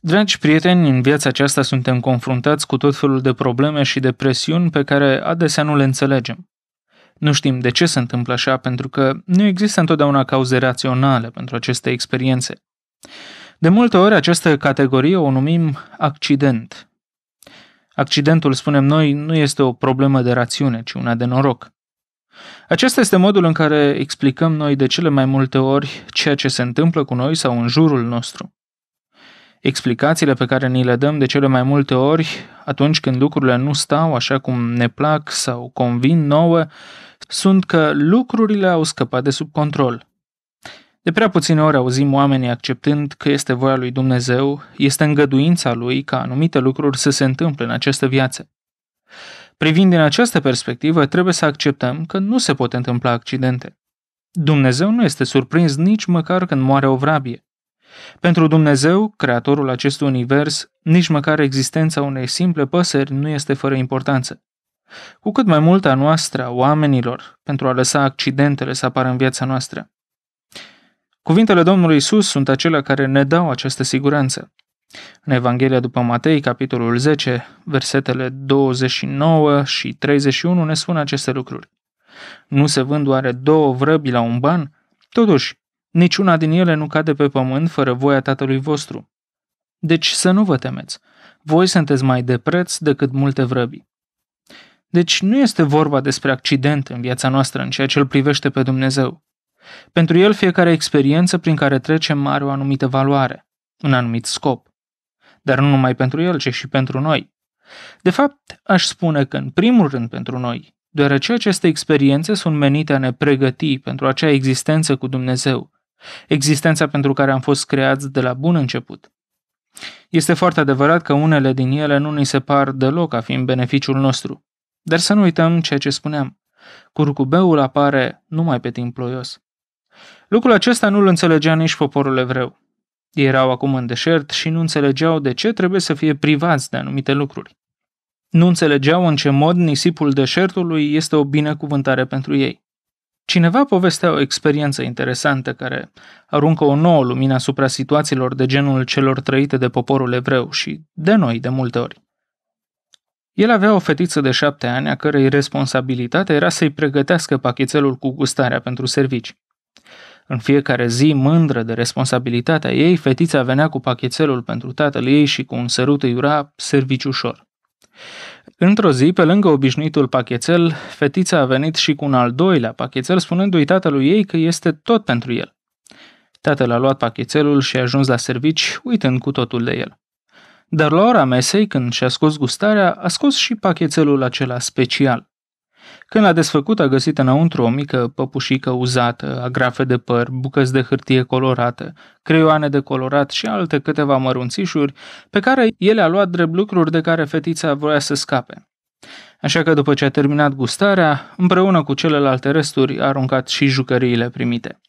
Dragi prieteni, în viața aceasta suntem confruntați cu tot felul de probleme și de presiuni pe care adesea nu le înțelegem. Nu știm de ce se întâmplă așa, pentru că nu există întotdeauna cauze raționale pentru aceste experiențe. De multe ori, această categorie o numim accident. Accidentul, spunem noi, nu este o problemă de rațiune, ci una de noroc. Acesta este modul în care explicăm noi de cele mai multe ori ceea ce se întâmplă cu noi sau în jurul nostru. Explicațiile pe care ni le dăm de cele mai multe ori atunci când lucrurile nu stau așa cum ne plac sau convin nouă sunt că lucrurile au scăpat de sub control. De prea puține ori auzim oamenii acceptând că este voia lui Dumnezeu, este îngăduința lui ca anumite lucruri să se întâmple în această viață. Privind din această perspectivă, trebuie să acceptăm că nu se pot întâmpla accidente. Dumnezeu nu este surprins nici măcar când moare o vrabie. Pentru Dumnezeu, creatorul acestui univers, nici măcar existența unei simple păsări nu este fără importanță. Cu cât mai mult a noastră, a oamenilor, pentru a lăsa accidentele să apară în viața noastră. Cuvintele Domnului Isus sunt acelea care ne dau această siguranță. În Evanghelia după Matei, capitolul 10, versetele 29 și 31 ne spun aceste lucruri. Nu se vând oare două vrăbi la un ban? Totuși, Niciuna din ele nu cade pe pământ fără voia tatălui vostru. Deci să nu vă temeți. Voi sunteți mai de preț decât multe vrăbii. Deci nu este vorba despre accident în viața noastră în ceea ce îl privește pe Dumnezeu. Pentru el fiecare experiență prin care trecem are o anumită valoare, un anumit scop. Dar nu numai pentru el, ci și pentru noi. De fapt, aș spune că în primul rând pentru noi, deoarece aceste experiențe sunt menite a ne pregăti pentru acea existență cu Dumnezeu, existența pentru care am fost creați de la bun început. Este foarte adevărat că unele din ele nu ni se par deloc a fi în beneficiul nostru. Dar să nu uităm ceea ce spuneam. Curcubeul apare numai pe timp ploios. Lucrul acesta nu-l înțelegea nici poporul evreu. Ei erau acum în deșert și nu înțelegeau de ce trebuie să fie privați de anumite lucruri. Nu înțelegeau în ce mod nisipul deșertului este o binecuvântare pentru ei. Cineva povestea o experiență interesantă care aruncă o nouă lumină asupra situațiilor de genul celor trăite de poporul evreu și de noi de multe ori. El avea o fetiță de șapte ani a cărei responsabilitate era să-i pregătească pachetelul cu gustarea pentru servici. În fiecare zi, mândră de responsabilitatea ei, fetița venea cu pachetelul pentru tatăl ei și cu un sărut îi ura servici ușor. Într-o zi, pe lângă obișnuitul pachetel, fetița a venit și cu un al doilea pachetel, spunându-i tatălui ei că este tot pentru el. Tatăl a luat pachetelul și a ajuns la servici, uitând cu totul de el. Dar la ora mesei, când și-a scos gustarea, a scos și pachetelul acela special. Când l-a desfăcut, a găsit înăuntru o mică păpușică uzată, agrafe de păr, bucăți de hârtie colorată, creioane de colorat și alte câteva mărunțișuri, pe care el a luat drept lucruri de care fetița voia să scape. Așa că după ce a terminat gustarea, împreună cu celelalte resturi, a aruncat și jucăriile primite.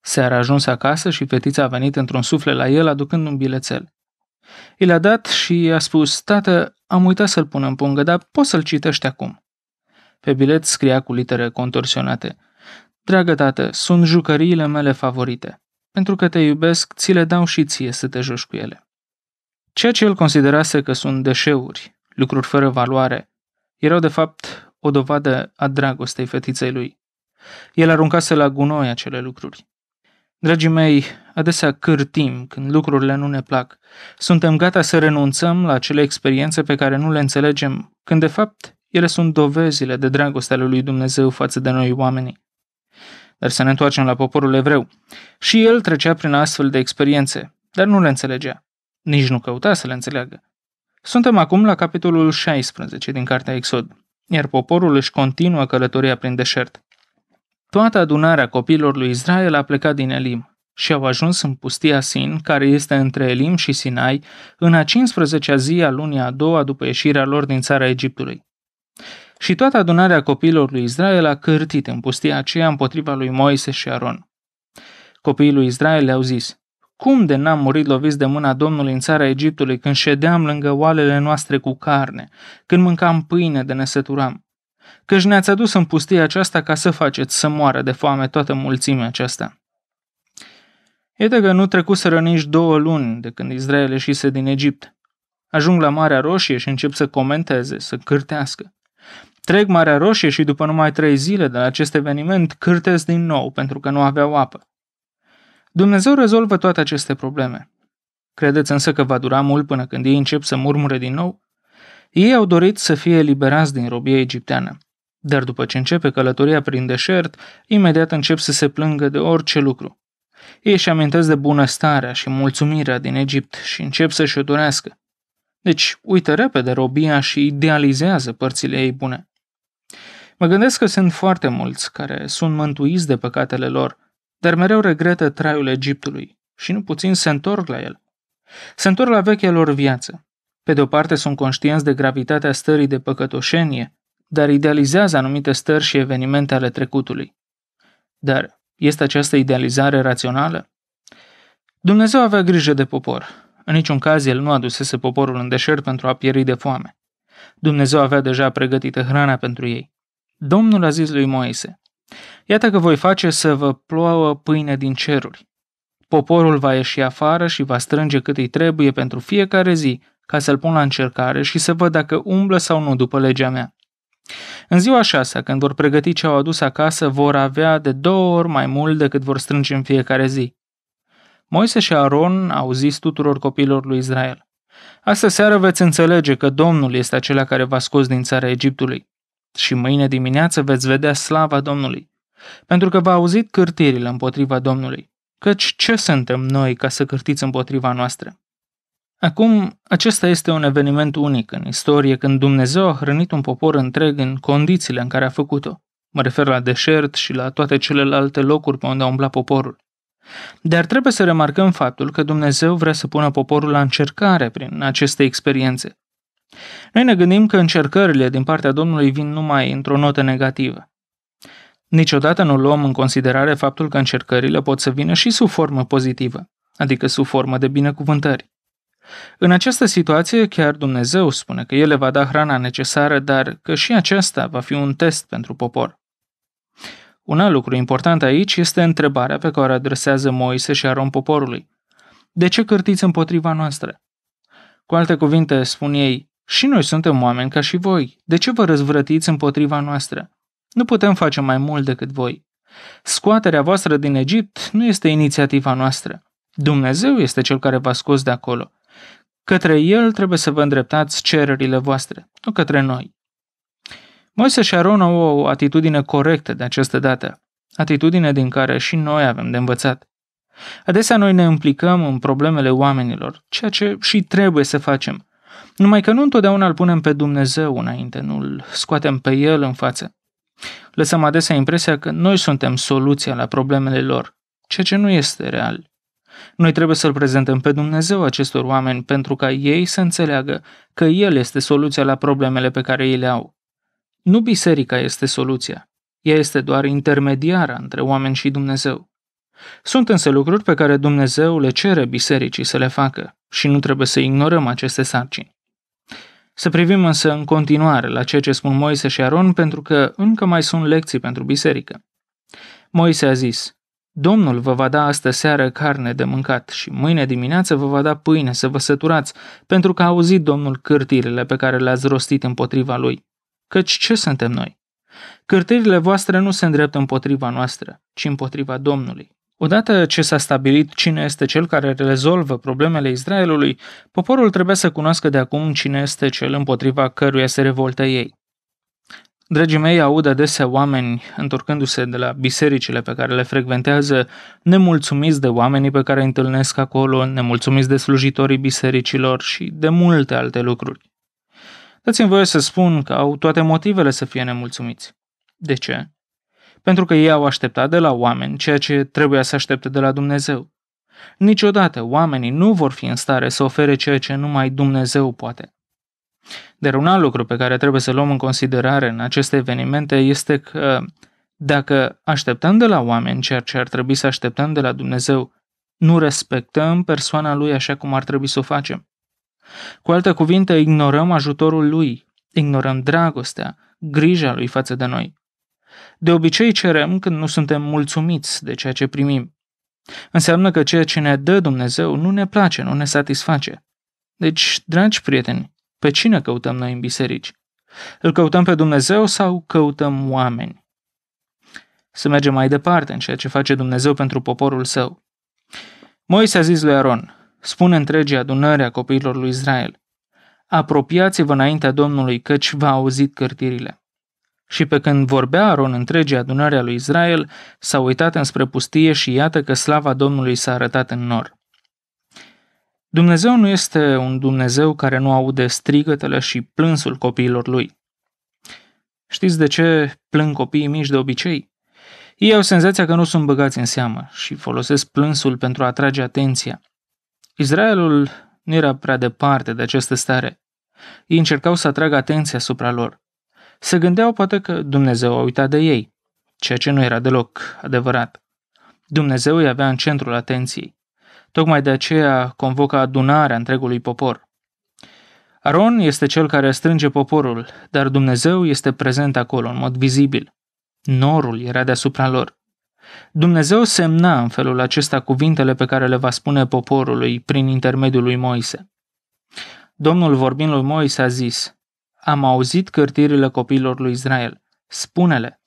Seara a ajuns acasă și fetița a venit într-un suflet la el aducând un bilețel. I l-a dat și i-a spus, tată, am uitat să-l pun în pungă, dar poți să-l citești acum. Pe bilet scria cu litere contorsionate. Dragă tată, sunt jucăriile mele favorite. Pentru că te iubesc, ți le dau și ție să te joci cu ele. Ceea ce el considerase că sunt deșeuri, lucruri fără valoare, erau de fapt o dovadă a dragostei fetiței lui. El aruncase la gunoi acele lucruri. Dragii mei, adesea cârtim când lucrurile nu ne plac. Suntem gata să renunțăm la acele experiențe pe care nu le înțelegem, când de fapt ele sunt dovezile de dragoste ale lui Dumnezeu față de noi oamenii. Dar să ne întoarcem la poporul evreu. Și el trecea prin astfel de experiențe, dar nu le înțelegea. Nici nu căuta să le înțeleagă. Suntem acum la capitolul 16 din cartea Exod, iar poporul își continuă călătoria prin deșert. Toată adunarea copiilor lui Israel a plecat din Elim și au ajuns în pustia Sin, care este între Elim și Sinai, în a 15-a zi a lunii a doua după ieșirea lor din țara Egiptului. Și toată adunarea copiilor lui Israel a cârtit în pustia aceea împotriva lui Moise și Aron. Copiii lui Israel le-au zis, Cum de n-am murit loviți de mâna Domnului în țara Egiptului când ședeam lângă oalele noastre cu carne, când mâncam pâine de nesăturam? Căci ne-ați adus în pustia aceasta ca să faceți să moară de foame toată mulțimea aceasta. Iată că nu trecuseră nici două luni de când Israel ieșise din Egipt. Ajung la Marea Roșie și încep să comenteze, să cârtească. Trec Marea Roșie și după numai trei zile de la acest eveniment cârtesc din nou pentru că nu aveau apă. Dumnezeu rezolvă toate aceste probleme. Credeți însă că va dura mult până când ei încep să murmure din nou? Ei au dorit să fie eliberați din robia egipteană. Dar după ce începe călătoria prin deșert, imediat încep să se plângă de orice lucru. Ei își amintesc de bunăstarea și mulțumirea din Egipt și încep să-și o dorească. Deci uită repede robia și idealizează părțile ei bune. Mă gândesc că sunt foarte mulți care sunt mântuiți de păcatele lor, dar mereu regretă traiul Egiptului și nu puțin se întorc la el. Se întorc la vechea lor viață. Pe de o parte sunt conștienți de gravitatea stării de păcătoșenie, dar idealizează anumite stări și evenimente ale trecutului. Dar este această idealizare rațională? Dumnezeu avea grijă de popor. În niciun caz el nu adusese poporul în deșert pentru a pieri de foame. Dumnezeu avea deja pregătită hrana pentru ei. Domnul a zis lui Moise, Iată că voi face să vă plouă pâine din ceruri. Poporul va ieși afară și va strânge cât îi trebuie pentru fiecare zi, ca să-l pun la încercare și să văd dacă umblă sau nu după legea mea. În ziua șasea, când vor pregăti ce au adus acasă, vor avea de două ori mai mult decât vor strânge în fiecare zi. Moise și Aron au zis tuturor copiilor lui Israel, Astă seară veți înțelege că Domnul este acela care v-a scos din țara Egiptului și mâine dimineață veți vedea slava Domnului, pentru că v-a auzit cârtirile împotriva Domnului, căci ce suntem noi ca să cârtiți împotriva noastră? Acum, acesta este un eveniment unic în istorie când Dumnezeu a hrănit un popor întreg în condițiile în care a făcut-o. Mă refer la deșert și la toate celelalte locuri pe unde a umblat poporul. Dar trebuie să remarcăm faptul că Dumnezeu vrea să pună poporul la încercare prin aceste experiențe. Noi ne gândim că încercările din partea Domnului vin numai într-o notă negativă. Niciodată nu luăm în considerare faptul că încercările pot să vină și sub formă pozitivă, adică sub formă de binecuvântări. În această situație, chiar Dumnezeu spune că El le va da hrana necesară, dar că și aceasta va fi un test pentru popor. Un alt lucru important aici este întrebarea pe care o adresează Moise și Aron poporului. De ce cârtiți împotriva noastră? Cu alte cuvinte, spun ei, și noi suntem oameni ca și voi. De ce vă răzvrătiți împotriva noastră? Nu putem face mai mult decât voi. Scoaterea voastră din Egipt nu este inițiativa noastră. Dumnezeu este cel care v-a scos de acolo. Către El trebuie să vă îndreptați cererile voastre, nu către noi. Moise și Aron au o atitudine corectă de această dată, atitudine din care și noi avem de învățat. Adesea noi ne implicăm în problemele oamenilor, ceea ce și trebuie să facem, numai că nu întotdeauna îl punem pe Dumnezeu înainte, nu îl scoatem pe El în față. Lăsăm adesea impresia că noi suntem soluția la problemele lor, ceea ce nu este real. Noi trebuie să-L prezentăm pe Dumnezeu acestor oameni pentru ca ei să înțeleagă că El este soluția la problemele pe care ei le au. Nu biserica este soluția, ea este doar intermediara între oameni și Dumnezeu. Sunt însă lucruri pe care Dumnezeu le cere bisericii să le facă și nu trebuie să ignorăm aceste sarcini. Să privim însă în continuare la ceea ce spun Moise și Aron, pentru că încă mai sunt lecții pentru biserică. Moise a zis, Domnul vă va da astă seară carne de mâncat și mâine dimineață vă va da pâine să vă săturați, pentru că a auzit Domnul cârtirile pe care le-ați rostit împotriva lui. Căci ce suntem noi? Cârtirile voastre nu se îndreaptă împotriva noastră, ci împotriva Domnului. Odată ce s-a stabilit cine este cel care rezolvă problemele Israelului, poporul trebuie să cunoască de acum cine este cel împotriva căruia se revoltă ei. Dragii mei, aud adesea oameni, întorcându-se de la bisericile pe care le frecventează, nemulțumiți de oamenii pe care îi întâlnesc acolo, nemulțumiți de slujitorii bisericilor și de multe alte lucruri. Dați-mi voie să spun că au toate motivele să fie nemulțumiți. De ce? pentru că ei au așteptat de la oameni ceea ce trebuia să aștepte de la Dumnezeu. Niciodată oamenii nu vor fi în stare să ofere ceea ce numai Dumnezeu poate. Dar un alt lucru pe care trebuie să luăm în considerare în aceste evenimente este că dacă așteptăm de la oameni ceea ce ar trebui să așteptăm de la Dumnezeu, nu respectăm persoana lui așa cum ar trebui să o facem. Cu alte cuvinte, ignorăm ajutorul lui, ignorăm dragostea, grija lui față de noi. De obicei cerem când nu suntem mulțumiți de ceea ce primim. Înseamnă că ceea ce ne dă Dumnezeu nu ne place, nu ne satisface. Deci, dragi prieteni, pe cine căutăm noi în biserici? Îl căutăm pe Dumnezeu sau căutăm oameni? Să mergem mai departe în ceea ce face Dumnezeu pentru poporul său. Moise a zis lui Aron, spune întregii adunări a copiilor lui Israel, apropiați-vă înaintea Domnului, căci v-a auzit cărtirile. Și pe când vorbea Aron întregii adunarea a lui Israel, s-a uitat înspre pustie și iată că slava Domnului s-a arătat în nor. Dumnezeu nu este un Dumnezeu care nu aude strigătele și plânsul copiilor lui. Știți de ce plâng copiii mici de obicei? Ei au senzația că nu sunt băgați în seamă și folosesc plânsul pentru a atrage atenția. Israelul nu era prea departe de această stare. Ei încercau să atragă atenția asupra lor. Se gândeau poate că Dumnezeu a uitat de ei, ceea ce nu era deloc adevărat. Dumnezeu îi avea în centrul atenției. Tocmai de aceea convoca adunarea întregului popor. Aron este cel care strânge poporul, dar Dumnezeu este prezent acolo în mod vizibil. Norul era deasupra lor. Dumnezeu semna în felul acesta cuvintele pe care le va spune poporului prin intermediul lui Moise. Domnul vorbind lui Moise a zis, am auzit cârtirile copiilor lui Israel. Spune-le,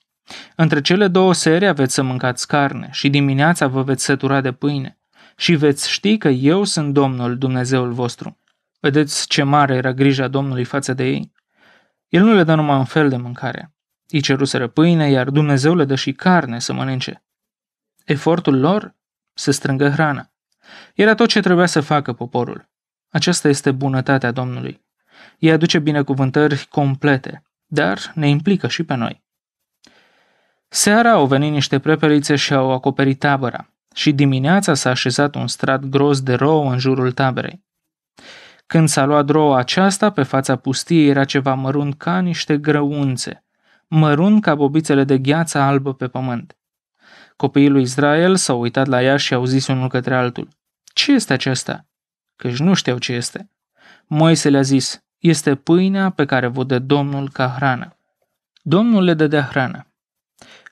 între cele două serii veți să mâncați carne și dimineața vă veți sătura de pâine și veți ști că eu sunt Domnul Dumnezeul vostru. Vedeți ce mare era grija Domnului față de ei? El nu le dă numai un fel de mâncare. Îi ceruseră pâine, iar Dumnezeu le dă și carne să mănânce. Efortul lor să strângă hrana. Era tot ce trebuia să facă poporul. Aceasta este bunătatea Domnului. Ea aduce binecuvântări complete, dar ne implică și pe noi. Seara au venit niște prepelițe și au acoperit tabăra și dimineața s-a așezat un strat gros de rouă în jurul taberei. Când s-a luat roa aceasta, pe fața pustiei era ceva mărunt ca niște grăunțe, mărunt ca bobițele de gheață albă pe pământ. Copiii lui Israel s-au uitat la ea și au zis unul către altul, Ce este aceasta? Căci nu știau ce este. Moise le-a zis, este pâinea pe care vă dă Domnul ca hrană. Domnul le dădea hrană.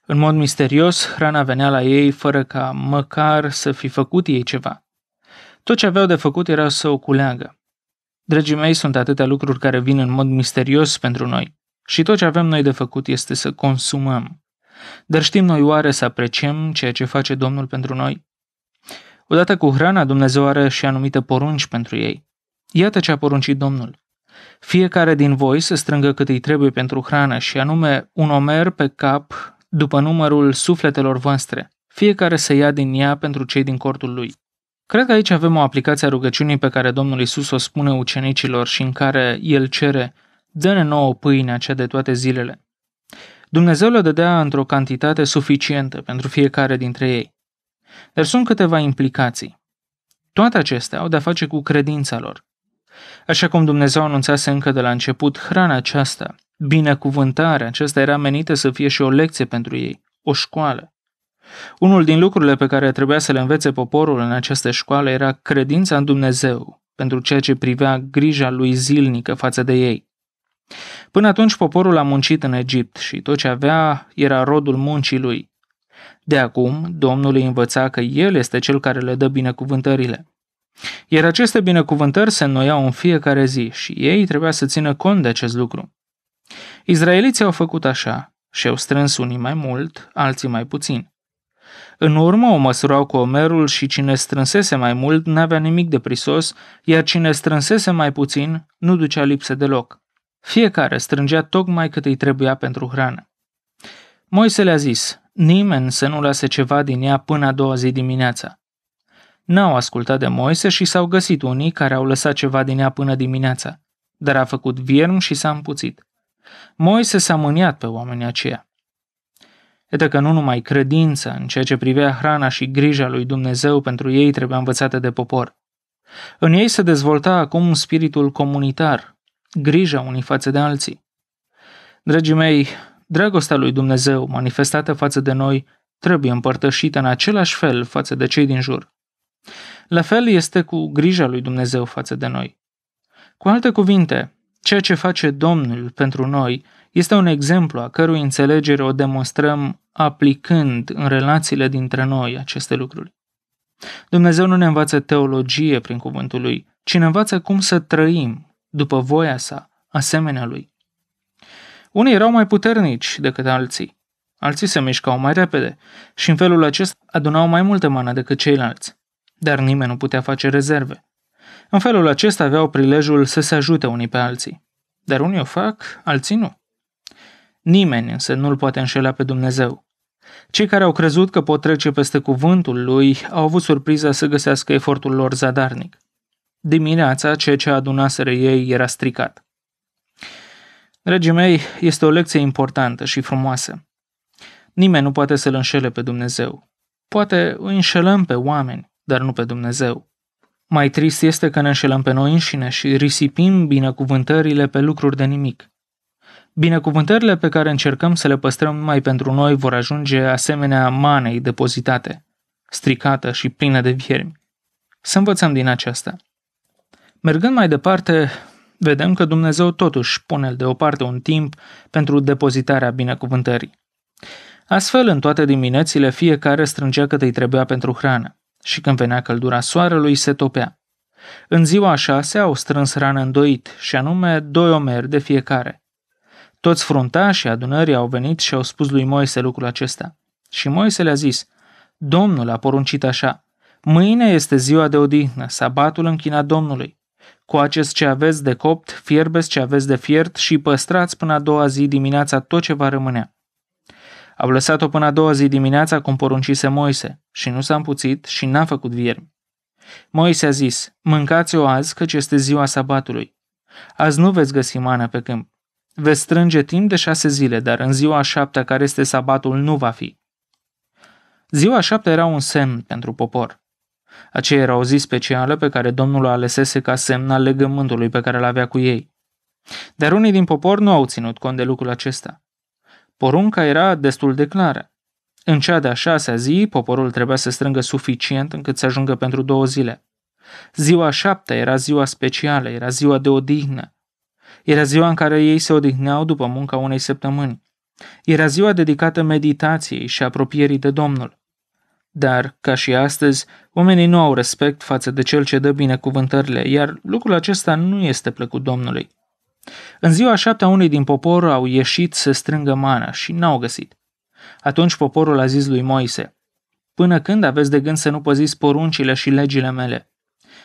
În mod misterios, hrana venea la ei fără ca măcar să fi făcut ei ceva. Tot ce aveau de făcut era să o culeagă. Dragii mei, sunt atâtea lucruri care vin în mod misterios pentru noi și tot ce avem noi de făcut este să consumăm. Dar știm noi oare să apreciem ceea ce face Domnul pentru noi? Odată cu hrana, Dumnezeu are și anumite porunci pentru ei. Iată ce a poruncit Domnul. Fiecare din voi să strângă cât îi trebuie pentru hrană și anume un omer pe cap după numărul sufletelor voastre. Fiecare să ia din ea pentru cei din cortul lui. Cred că aici avem o aplicație a rugăciunii pe care Domnul Isus o spune ucenicilor și în care el cere Dă-ne nouă pâinea cea de toate zilele. Dumnezeu le dădea într-o cantitate suficientă pentru fiecare dintre ei. Dar sunt câteva implicații. Toate acestea au de-a face cu credința lor. Așa cum Dumnezeu anunțase încă de la început, hrana aceasta, binecuvântarea aceasta era menită să fie și o lecție pentru ei, o școală. Unul din lucrurile pe care trebuia să le învețe poporul în această școală era credința în Dumnezeu, pentru ceea ce privea grija lui zilnică față de ei. Până atunci poporul a muncit în Egipt și tot ce avea era rodul muncii lui. De acum, Domnul îi învăța că El este Cel care le dă binecuvântările. Iar aceste binecuvântări se înnoiau în fiecare zi și ei trebuia să țină cont de acest lucru. Izraeliții au făcut așa și au strâns unii mai mult, alții mai puțin. În urmă o măsurau cu omerul și cine strânsese mai mult n-avea nimic de prisos, iar cine strânsese mai puțin nu ducea lipsă deloc. Fiecare strângea tocmai cât îi trebuia pentru hrană. Moise le-a zis, nimeni să nu lase ceva din ea până a doua zi dimineața. N-au ascultat de Moise și s-au găsit unii care au lăsat ceva din ea până dimineața, dar a făcut vierm și s-a împuțit. Moise s-a mâniat pe oamenii aceia. Iată că nu numai credința în ceea ce privea hrana și grija lui Dumnezeu pentru ei trebuia învățată de popor. În ei se dezvolta acum spiritul comunitar, grija unii față de alții. Dragii mei, dragostea lui Dumnezeu manifestată față de noi trebuie împărtășită în același fel față de cei din jur. La fel este cu grija lui Dumnezeu față de noi. Cu alte cuvinte, ceea ce face Domnul pentru noi este un exemplu a cărui înțelegere o demonstrăm aplicând în relațiile dintre noi aceste lucruri. Dumnezeu nu ne învață teologie prin cuvântul lui, ci ne învață cum să trăim după voia sa, asemenea lui. Unii erau mai puternici decât alții, alții se mișcau mai repede și în felul acesta adunau mai multe mană decât ceilalți dar nimeni nu putea face rezerve. În felul acesta aveau prilejul să se ajute unii pe alții. Dar unii o fac, alții nu. Nimeni însă nu-l poate înșela pe Dumnezeu. Cei care au crezut că pot trece peste cuvântul lui au avut surpriza să găsească efortul lor zadarnic. Dimineața, ceea ce adunaseră ei era stricat. Dragii mei, este o lecție importantă și frumoasă. Nimeni nu poate să-L înșele pe Dumnezeu. Poate îi înșelăm pe oameni, dar nu pe Dumnezeu. Mai trist este că ne înșelăm pe noi înșine și risipim binecuvântările pe lucruri de nimic. Binecuvântările pe care încercăm să le păstrăm mai pentru noi vor ajunge asemenea manei depozitate, stricată și plină de viermi. Să învățăm din aceasta. Mergând mai departe, vedem că Dumnezeu totuși pune deoparte un timp pentru depozitarea binecuvântării. Astfel, în toate diminețile, fiecare strângea cât îi trebuia pentru hrană și când venea căldura soarelui se topea. În ziua a șasea au strâns rană îndoit și anume doi omeri de fiecare. Toți fruntașii adunării au venit și au spus lui Moise lucrul acesta. Și Moise le-a zis, Domnul a poruncit așa, mâine este ziua de odihnă, sabatul închina Domnului. acest ce aveți de copt, fierbeți ce aveți de fiert și păstrați până a doua zi dimineața tot ce va rămânea. Au lăsat-o până a doua zi dimineața cum poruncise Moise și nu s-a împuțit și n-a făcut viermi. Moise a zis, mâncați-o azi căci este ziua sabatului. Azi nu veți găsi mană pe câmp. Veți strânge timp de șase zile, dar în ziua șaptea care este sabatul nu va fi. Ziua șaptea era un semn pentru popor. Aceea era o zi specială pe care Domnul o alesese ca semn al legământului pe care l avea cu ei. Dar unii din popor nu au ținut cont de lucrul acesta. Porunca era destul de clară. În cea de-a șasea zi, poporul trebuia să strângă suficient încât să ajungă pentru două zile. Ziua șaptea era ziua specială, era ziua de odihnă. Era ziua în care ei se odihneau după munca unei săptămâni. Era ziua dedicată meditației și apropierii de Domnul. Dar, ca și astăzi, oamenii nu au respect față de cel ce dă binecuvântările, iar lucrul acesta nu este plăcut Domnului. În ziua șaptea unii din popor au ieșit să strângă mană și n-au găsit. Atunci poporul a zis lui Moise, Până când aveți de gând să nu păziți poruncile și legile mele?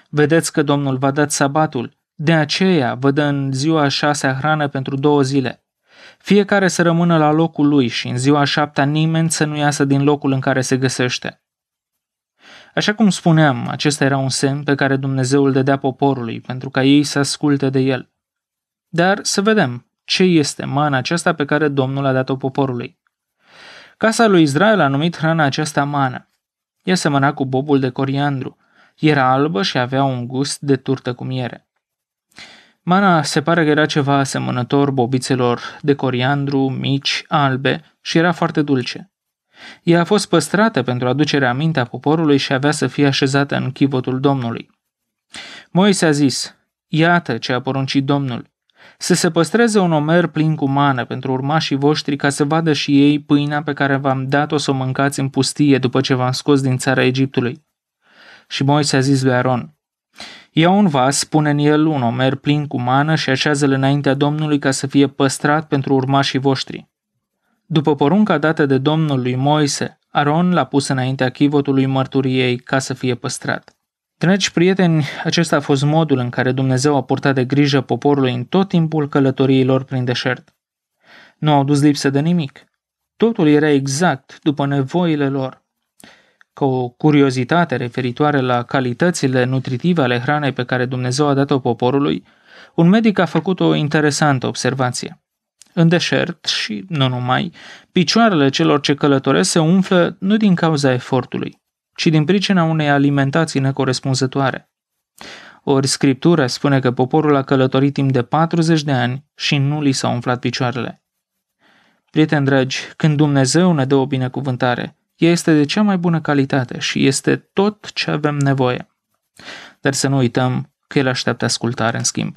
Vedeți că Domnul v-a dat sabatul, de aceea vă dă în ziua șasea hrană pentru două zile. Fiecare să rămână la locul lui și în ziua șaptea nimeni să nu iasă din locul în care se găsește. Așa cum spuneam, acesta era un semn pe care Dumnezeul dădea poporului pentru ca ei să asculte de el – dar să vedem ce este mana aceasta pe care Domnul a dat-o poporului. Casa lui Israel a numit hrana aceasta mană. Ea semăna cu bobul de coriandru. Era albă și avea un gust de turtă cu miere. Mana se pare că era ceva asemănător bobițelor de coriandru, mici, albe și era foarte dulce. Ea a fost păstrată pentru aducerea mintea poporului și avea să fie așezată în chivotul Domnului. Moise a zis, iată ce a poruncit Domnul, să se păstreze un omer plin cu mană pentru urmașii voștri ca să vadă și ei pâinea pe care v-am dat-o să o mâncați în pustie după ce v-am scos din țara Egiptului. Și Moise a zis lui Aron, Ia un vas, pune în el un omer plin cu mană și așează-l înaintea Domnului ca să fie păstrat pentru urmașii voștri. După porunca dată de Domnul lui Moise, Aron l-a pus înaintea chivotului mărturiei ca să fie păstrat. Dragi prieteni, acesta a fost modul în care Dumnezeu a purtat de grijă poporului în tot timpul călătoriilor prin deșert. Nu au dus lipsă de nimic. Totul era exact după nevoile lor. Ca o curiozitate referitoare la calitățile nutritive ale hranei pe care Dumnezeu a dat-o poporului, un medic a făcut o interesantă observație. În deșert și nu numai, picioarele celor ce călătoresc se umflă nu din cauza efortului, ci din pricina unei alimentații necorespunzătoare. Ori scriptura spune că poporul a călătorit timp de 40 de ani și nu li s-au umflat picioarele. Prieteni dragi, când Dumnezeu ne dă o binecuvântare, ea este de cea mai bună calitate și este tot ce avem nevoie. Dar să nu uităm că El așteaptă ascultare în schimb.